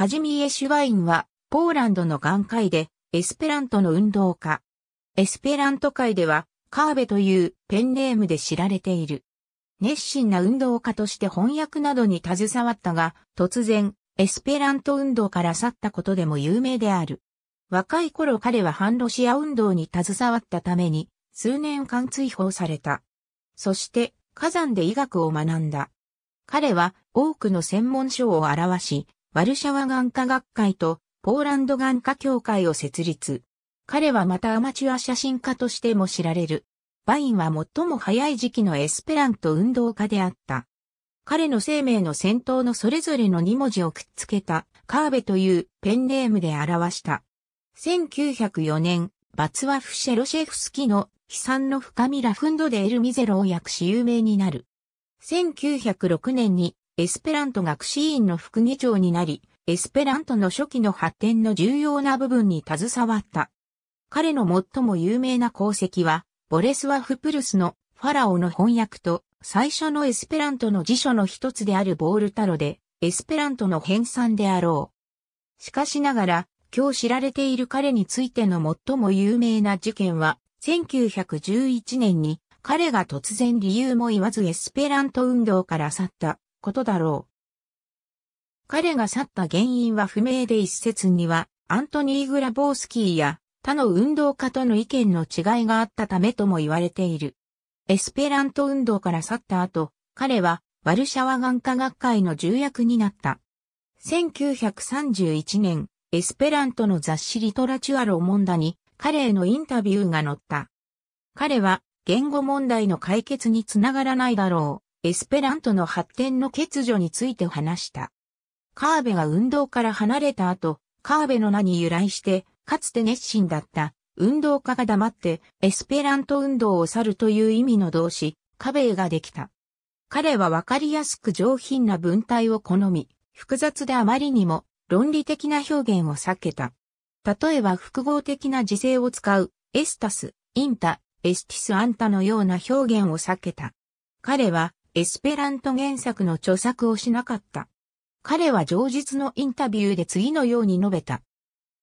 カジミエシュワインは、ポーランドの眼界で、エスペラントの運動家。エスペラント界では、カーベというペンネームで知られている。熱心な運動家として翻訳などに携わったが、突然、エスペラント運動から去ったことでも有名である。若い頃彼は反ロシア運動に携わったために、数年間追放された。そして、火山で医学を学んだ。彼は多くの専門書を表し、ワルシャワ眼科学会とポーランド眼科協会を設立。彼はまたアマチュア写真家としても知られる。バインは最も早い時期のエスペラント運動家であった。彼の生命の先頭のそれぞれの2文字をくっつけた、カーベというペンネームで表した。1904年、バツワフ・シェロシェフスキの悲惨の深みラフンドでエル・ミゼロを訳し有名になる。1906年にエスペラント学士院の副議長になり、エスペラントの初期の発展の重要な部分に携わった。彼の最も有名な功績は、ボレスワフプルスのファラオの翻訳と、最初のエスペラントの辞書の一つであるボールタロで、エスペラントの編纂であろう。しかしながら、今日知られている彼についての最も有名な事件は、1911年に彼が突然理由も言わずエスペラント運動から去ったことだろう。彼が去った原因は不明で一説には、アントニー・グラボースキーや他の運動家との意見の違いがあったためとも言われている。エスペラント運動から去った後、彼はワルシャワ眼科学会の重役になった。1931年、エスペラントの雑誌リトラチュアロモンダに彼へのインタビューが載った。彼は言語問題の解決につながらないだろうエスペラントの発展の欠如について話した。カーベが運動から離れた後、カーベの名に由来して、かつて熱心だった運動家が黙ってエスペラント運動を去るという意味の動詞、カベーができた。彼はわかりやすく上品な文体を好み、複雑であまりにも論理的な表現を避けた。例えば複合的な時世を使うエスタス、インタ、エスティスアンタのような表現を避けた。彼はエスペラント原作の著作をしなかった。彼は上日のインタビューで次のように述べた。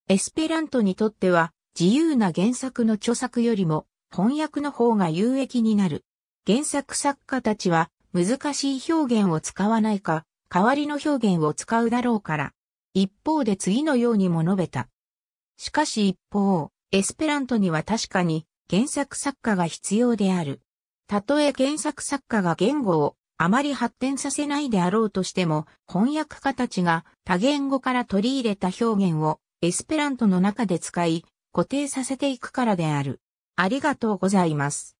エスペラントにとっては自由な原作の著作よりも翻訳の方が有益になる。原作作家たちは難しい表現を使わないか、代わりの表現を使うだろうから。一方で次のようにも述べた。しかし一方、エスペラントには確かに原作作家が必要である。たとえ原作作家が言語をあまり発展させないであろうとしても、翻訳家たちが多言語から取り入れた表現をエスペラントの中で使い、固定させていくからである。ありがとうございます。